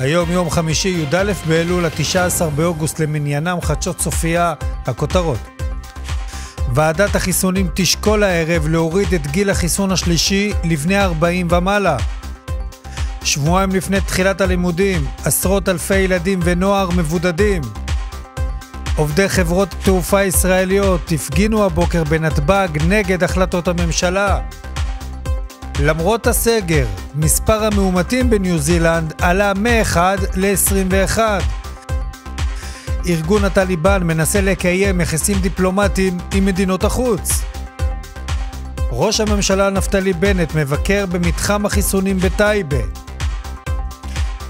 היום יום חמישי, י"א באלול, ה-19 באוגוסט למניינם, חדשות צופייה, הכותרות. ועדת החיסונים תשקול הערב להוריד את גיל החיסון השלישי לבני 40 ומעלה. שבועיים לפני תחילת הלימודים, עשרות אלפי ילדים ונוער מבודדים. עובדי חברות תעופה ישראליות הפגינו הבוקר בנתב"ג נגד החלטות הממשלה. למרות הסגר, מספר המאומתים בניו זילנד עלה מ-1 ל-21. ארגון הטליבן מנסה לקיים יחסים דיפלומטיים עם מדינות החוץ. ראש הממשלה נפתלי בנט מבקר במתחם החיסונים בטייבה.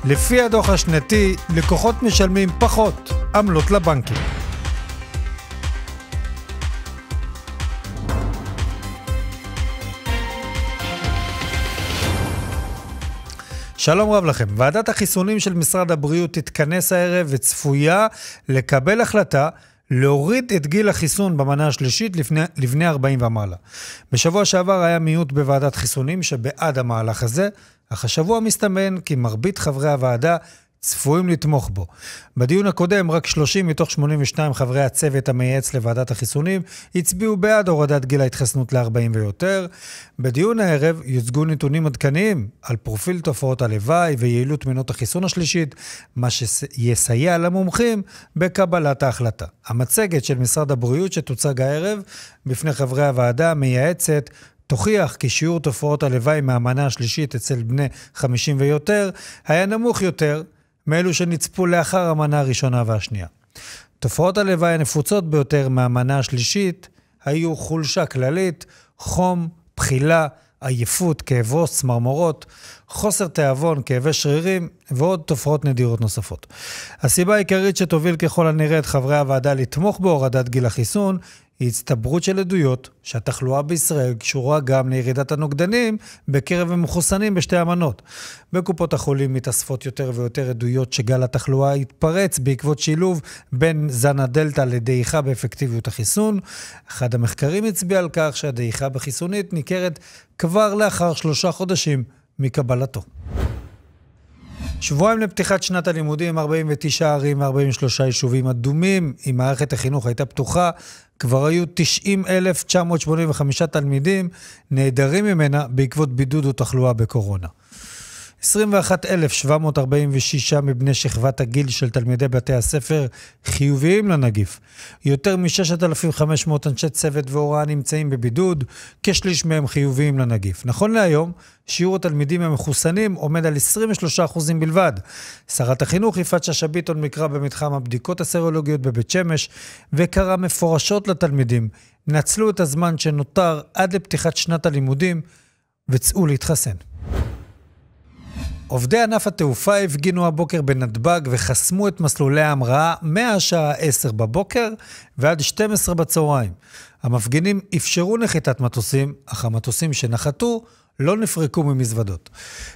לפי הדוח השנתי, לקוחות משלמים פחות עמלות לבנקים. שלום רב לכם. ועדת החיסונים של משרד הבריאות תתכנס הערב וצפויה לקבל החלטה להוריד את גיל החיסון במנה השלישית לפני, לפני 40 ומעלה. בשבוע שעבר היה מיעוט בוועדת חיסונים שבעד המהלך הזה, אך השבוע מסתמן כי מרבית חברי הוועדה צפויים לתמוך בו. בדיון הקודם, רק 30 מתוך 82 חברי הצוות המייעץ לוועדת החיסונים הצביעו בעד הורדת גיל ההתחסנות ל-40 ויותר. בדיון הערב יוצגו נתונים עדכניים על פרופיל תופעות הלוואי ויעילות מנות החיסון השלישית, מה שיסייע למומחים בקבלת ההחלטה. המצגת של משרד הבריאות שתוצג הערב בפני חברי הוועדה המייעצת תוכיח כי שיעור תופעות הלוואי מהמנה השלישית אצל בני 50 ויותר היה נמוך יותר מאלו שנצפו לאחר המנה הראשונה והשנייה. תופעות הלוואי הנפוצות ביותר מהמנה השלישית היו חולשה כללית, חום, בחילה, עייפות, כאב ראש, צמרמורות, חוסר תיאבון, כאבי שרירים ועוד תופעות נדירות נוספות. הסיבה העיקרית שתוביל ככל הנראה את חברי הוועדה לתמוך בהורדת גיל החיסון היא הצטברות של עדויות שהתחלואה בישראל קשורה גם לירידת הנוגדנים בקרב המחוסנים בשתי המנות. בקופות החולים מתאספות יותר ויותר עדויות שגל התחלואה התפרץ בעקבות שילוב בין זן הדלתא לדעיכה באפקטיביות החיסון. אחד המחקרים הצביע על כך שהדעיכה בחיסונית ניכרת כבר לאחר שלושה חודשים מקבלתו. שבועיים לפתיחת שנת הלימודים, 49 ערים ו 43 יישובים אדומים. אם מערכת החינוך הייתה פתוחה, כבר היו 90,985 תלמידים נעדרים ממנה בעקבות בידוד או תחלואה בקורונה. 21,746 מבני שכבת הגיל של תלמידי בתי הספר חיוביים לנגיף. יותר מ-6,500 אנשי צוות והוראה נמצאים בבידוד, כשליש מהם חיוביים לנגיף. נכון להיום, שיעור התלמידים המחוסנים עומד על 23% בלבד. שרת החינוך יפעת שאשא ביטון מקרא במתחם הבדיקות הסרולוגיות בבית שמש, וקרא מפורשות לתלמידים, נצלו את הזמן שנותר עד לפתיחת שנת הלימודים וצאו להתחסן. עובדי ענף התעופה הפגינו הבוקר בנתב"ג וחסמו את מסלולי ההמראה מהשעה 10 בבוקר ועד 12 בצהריים. המפגינים אפשרו נחיתת מטוסים, אך המטוסים שנחתו לא נפרקו ממזוודות.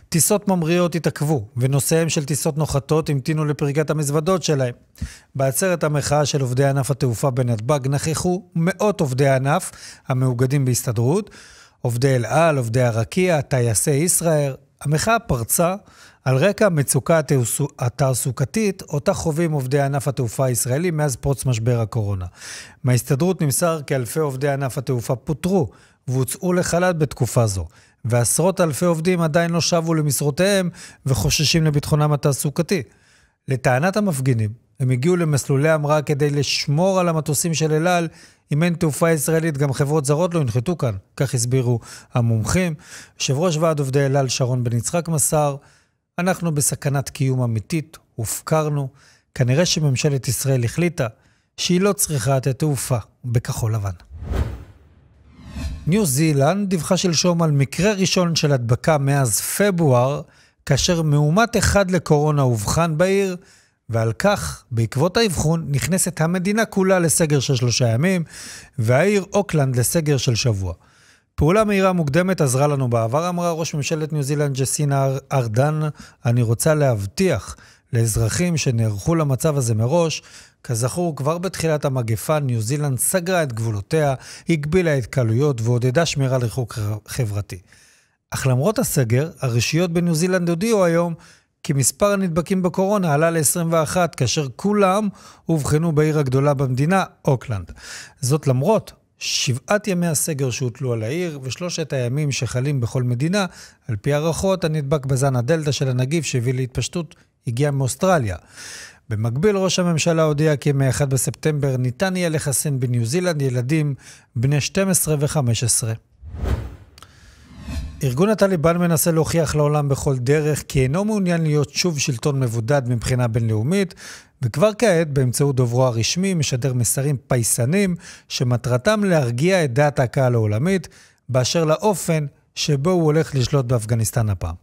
טיסות ממריאות התעכבו, ונוסעיהם של טיסות נוחתות המתינו לפריקת המזוודות שלהם. בעצרת המחאה של עובדי ענף התעופה בנתב"ג נכחו מאות עובדי ענף המאוגדים בהסתדרות. עובדי אל על, עובדי הרקיע, טייסי ישראל, המחאה פרצה על רקע המצוקה התעסוקתית אותה חווים עובדי ענף התעופה הישראלי מאז פרוץ משבר הקורונה. מההסתדרות נמסר כי אלפי עובדי ענף התעופה פוטרו והוצאו לחל"ת בתקופה זו, ועשרות אלפי עובדים עדיין לא שבו למשרותיהם וחוששים לביטחונם התעסוקתי. לטענת המפגינים, הם הגיעו למסלולי המראה כדי לשמור על המטוסים של אל על. אם אין תעופה ישראלית, גם חברות זרות לא ינחתו כאן. כך הסבירו המומחים. יושב ראש ועד עובדי אל על שרון בן יצחק מסר, אנחנו בסכנת קיום אמיתית, הופקרנו. כנראה שממשלת ישראל החליטה שהיא לא צריכה את התעופה בכחול לבן. ניו זילנד דיווחה שלשום על מקרה ראשון של הדבקה מאז פברואר, כאשר מאומת אחד לקורונה אובחן בעיר, ועל כך, בעקבות האבחון, נכנסת המדינה כולה לסגר של שלושה ימים, והעיר אוקלנד לסגר של שבוע. פעולה מהירה מוקדמת עזרה לנו בעבר, אמרה ראש ממשלת ניו זילנד ג'סינה ארדן, אני רוצה להבטיח לאזרחים שנערכו למצב הזה מראש, כזכור, כבר בתחילת המגפה ניו זילנד סגרה את גבולותיה, הגבילה התקהלויות ועודדה שמירה על חברתי. אך למרות הסגר, הרשויות בניו זילנד הודיעו היום כי מספר הנדבקים בקורונה עלה ל-21, כאשר כולם אובחנו בעיר הגדולה במדינה, אוקלנד. זאת למרות שבעת ימי הסגר שהוטלו על העיר ושלושת הימים שחלים בכל מדינה, על פי הערכות, הנדבק בזן הדלתא של הנגיף שהביא להתפשטות הגיע מאוסטרליה. במקביל, ראש הממשלה הודיע כי מ-1 בספטמבר ניתן יהיה לחסן בניו זילנד ילדים בני 12 ו-15. ארגון הטליבן מנסה להוכיח לעולם בכל דרך כי אינו מעוניין להיות שוב שלטון מבודד מבחינה בינלאומית, וכבר כעת, באמצעות דוברו הרשמי, משדר מסרים פייסנים שמטרתם להרגיע את דעת הקהל העולמית באשר לאופן שבו הוא הולך לשלוט באפגניסטן הפעם.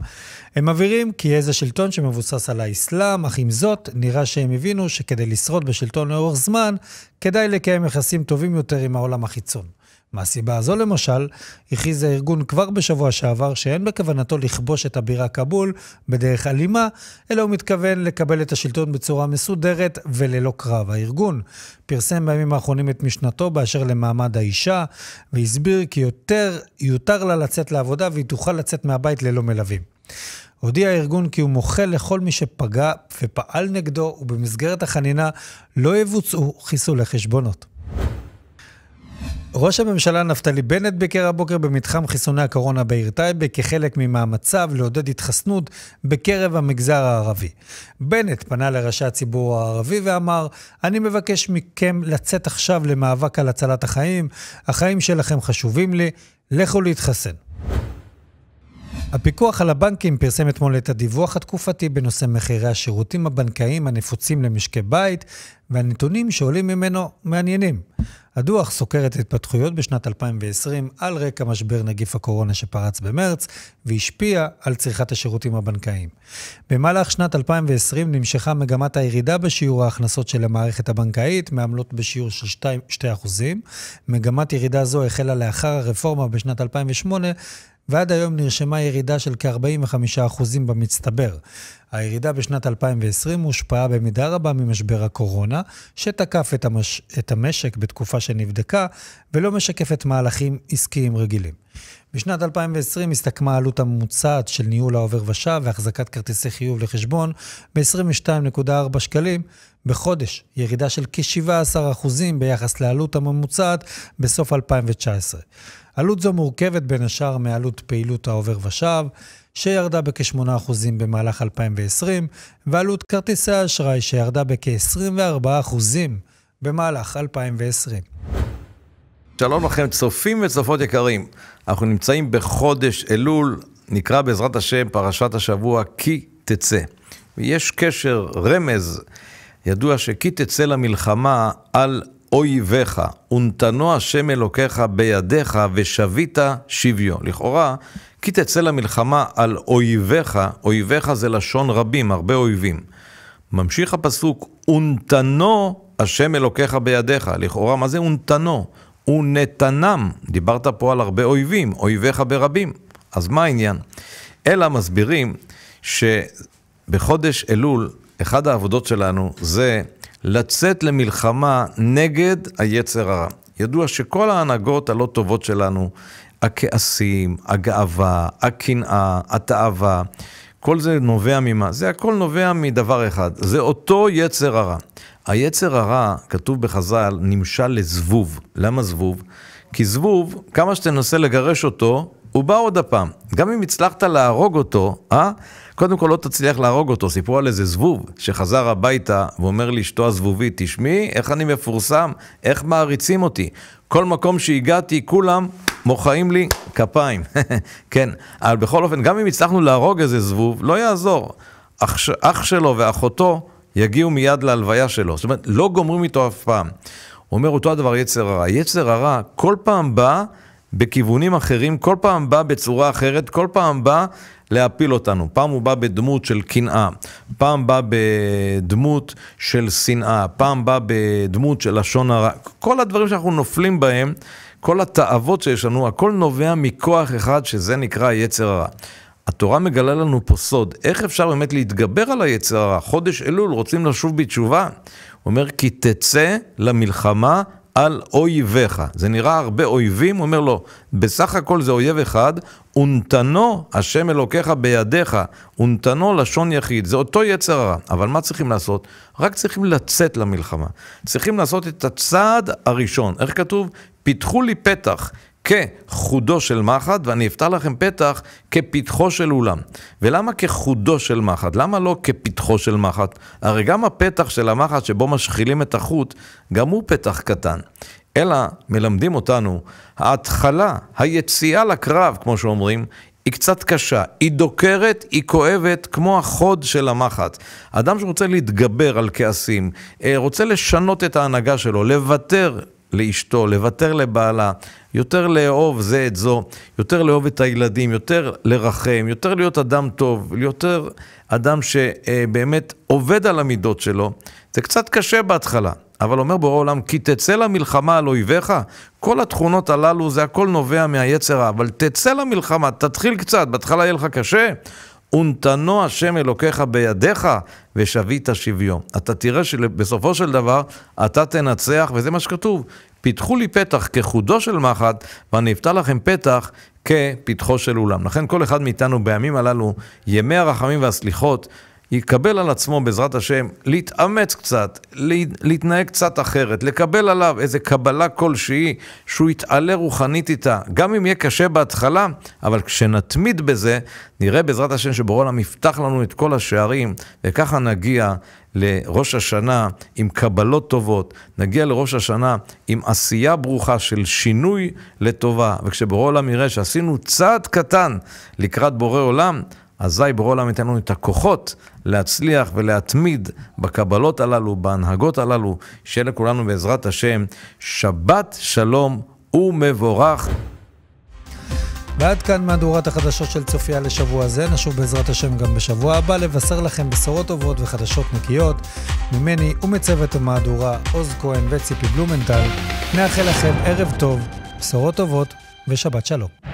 הם מבהירים כי יהיה זה שלטון שמבוסס על האסלאם, אך עם זאת, נראה שהם הבינו שכדי לשרוד בשלטון לאורך זמן, כדאי לקיים יחסים טובים יותר עם העולם החיצון. מהסיבה הזו למשל, הכריז הארגון כבר בשבוע שעבר שאין בכוונתו לכבוש את הבירה כאבול בדרך אלימה, אלא הוא מתכוון לקבל את השלטון בצורה מסודרת וללא קרב. הארגון פרסם בימים האחרונים את משנתו באשר למעמד האישה, והסביר כי יותר יותר לה לצאת לעבודה והיא תוכל לצאת מהבית ללא מלווים. הודיע הארגון כי הוא מוחל לכל מי שפגע ופעל נגדו, ובמסגרת החנינה לא יבוצעו חיסולי חשבונות. ראש הממשלה נפתלי בנט ביקר הבוקר במתחם חיסוני הקורונה בעיר טייבה כחלק ממאמציו לעודד התחסנות בקרב המגזר הערבי. בנט פנה לראשי הציבור הערבי ואמר, אני מבקש מכם לצאת עכשיו למאבק על הצלת החיים, החיים שלכם חשובים לי, לכו להתחסן. הפיקוח על הבנקים פרסם אתמול את הדיווח התקופתי בנושא מחירי השירותים הבנקאיים הנפוצים למשקי בית, והנתונים שעולים ממנו מעניינים. הדוח סוקר את התפתחויות בשנת 2020 על רקע משבר נגיף הקורונה שפרץ במרץ והשפיע על צריכת השירותים הבנקאיים. במהלך שנת 2020 נמשכה מגמת הירידה בשיעור ההכנסות של המערכת הבנקאית, מעמלות בשיעור של 2, 2%. מגמת ירידה זו החלה לאחר הרפורמה בשנת 2008, ועד היום נרשמה ירידה של כ-45% במצטבר. הירידה בשנת 2020 הושפעה במידה רבה ממשבר הקורונה, שתקף את, המש... את המשק בתקופה שנבדקה, ולא משקפת מהלכים עסקיים רגילים. בשנת 2020 הסתכמה העלות הממוצעת של ניהול העובר ושב והחזקת כרטיסי חיוב לחשבון ב-22.4 שקלים בחודש, ירידה של כ-17% ביחס לעלות הממוצעת בסוף 2019. עלות זו מורכבת בין השאר מעלות פעילות העובר ושב, שירדה בכ-8% במהלך 2020, ועלות כרטיסי האשראי שירדה בכ-24% במהלך 2020. שלום לכם, צופים וצופות יקרים. אנחנו נמצאים בחודש אלול, נקרא בעזרת השם פרשת השבוע כי תצא. ויש קשר, רמז, ידוע שכי תצא למלחמה על אויביך, ונתנו השם אלוקיך בידיך, ושבית שביו. לכאורה, כי תצא למלחמה על אויביך, אויביך זה לשון רבים, הרבה אויבים. ממשיך הפסוק, ונתנו השם אלוקיך בידיך. לכאורה, מה זה ונתנו? ונתנם. דיברת פה על הרבה אויבים, אויביך ברבים. אז מה העניין? אלא מסבירים שבחודש אלול, אחד העבודות שלנו זה לצאת למלחמה נגד היצר הרע. ידוע שכל ההנהגות הלא טובות שלנו, הכעסים, הגאווה, הקנאה, התאווה, כל זה נובע ממה? זה הכל נובע מדבר אחד, זה אותו יצר הרע. היצר הרע, כתוב בחז"ל, נמשל לזבוב. למה זבוב? כי זבוב, כמה שתנסה לגרש אותו, הוא בא עוד הפעם. גם אם הצלחת להרוג אותו, אה? קודם כל לא תצליח להרוג אותו. סיפרו על איזה זבוב שחזר הביתה ואומר לאשתו הזבובית, תשמעי, איך אני מפורסם, איך מעריצים אותי. כל מקום שהגעתי, כולם מוחאים לי כפיים. כן, אבל בכל אופן, גם אם הצלחנו להרוג איזה זבוב, לא יעזור. אח, אח שלו ואחותו יגיעו מיד להלוויה שלו. זאת אומרת, לא גומרים איתו אף פעם. הוא אומר אותו הדבר יצר הרע. יצר הרע כל פעם בא... בכיוונים אחרים, כל פעם בא בצורה אחרת, כל פעם בא להפיל אותנו. פעם הוא בא בדמות של קנאה, פעם בא בדמות של שנאה, פעם בא בדמות של לשון הרע. כל הדברים שאנחנו נופלים בהם, כל התאוות שיש לנו, הכל נובע מכוח אחד שזה נקרא יצר הרע. התורה מגלה לנו פה סוד, איך אפשר באמת להתגבר על היצר הרע? חודש אלול, רוצים לשוב בתשובה? הוא אומר, כי תצא למלחמה על אויביך. זה נראה הרבה אויבים, הוא אומר לו, בסך הכל זה אויב אחד, ונתנו השם אלוקיך בידיך, ונתנו לשון יחיד. זה אותו יצר הרע. אבל מה צריכים לעשות? רק צריכים לצאת למלחמה. צריכים לעשות את הצעד הראשון. איך כתוב? פיתחו לי פתח. כחודו של מחט, ואני אפתח לכם פתח כפתחו של אולם. ולמה כחודו של מחט? למה לא כפתחו של מחט? הרי גם הפתח של המחט שבו משחילים את החוט, גם הוא פתח קטן. אלא מלמדים אותנו, ההתחלה, היציאה לקרב, כמו שאומרים, היא קצת קשה, היא דוקרת, היא כואבת, כמו החוד של המחט. אדם שרוצה להתגבר על כעסים, אה, רוצה לשנות את ההנהגה שלו, לוותר, לאשתו, לוותר לבעלה, יותר לאהוב זה את זו, יותר לאהוב את הילדים, יותר לרחם, יותר להיות אדם טוב, יותר אדם שבאמת עובד על המידות שלו, זה קצת קשה בהתחלה. אבל אומר בורא עולם, כי תצא למלחמה על אויביך. כל התכונות הללו, זה הכל נובע מהיצר רע, אבל תצא למלחמה, תתחיל קצת, בהתחלה יהיה לך קשה, ונתנו השם אלוקיך בידיך, ושבית שביו. אתה תראה שבסופו של דבר אתה תנצח, וזה מה שכתוב. פיתחו לי פתח כחודו של מחט, ואני אפתח לכם פתח כפתחו של אולם. לכן כל אחד מאיתנו בימים הללו, ימי הרחמים והסליחות, יקבל על עצמו, בעזרת השם, להתאמץ קצת, להתנהג קצת אחרת, לקבל עליו איזה קבלה כלשהי שהוא יתעלה רוחנית איתה, גם אם יהיה קשה בהתחלה, אבל כשנתמיד בזה, נראה בעזרת השם שבורא עולם יפתח לנו את כל השערים, וככה נגיע לראש השנה עם קבלות טובות, נגיע לראש השנה עם עשייה ברוכה של שינוי לטובה, וכשבורא עולם יראה שעשינו צעד קטן לקראת בורא עולם, אזי בורא עולם ייתן לנו את הכוחות להצליח ולהתמיד בקבלות הללו, בהנהגות הללו, שיהיה לכולנו בעזרת השם שבת שלום ומבורך. ועד כאן מהדורת החדשות של צופיה לשבוע זה. נשוב בעזרת השם גם בשבוע הבא לבשר לכם בשורות טובות וחדשות נקיות. ממני ומצוות המהדורה, עוז כהן וציפי בלומנטל, נאחל לכם ערב טוב, בשורות טובות ושבת שלום.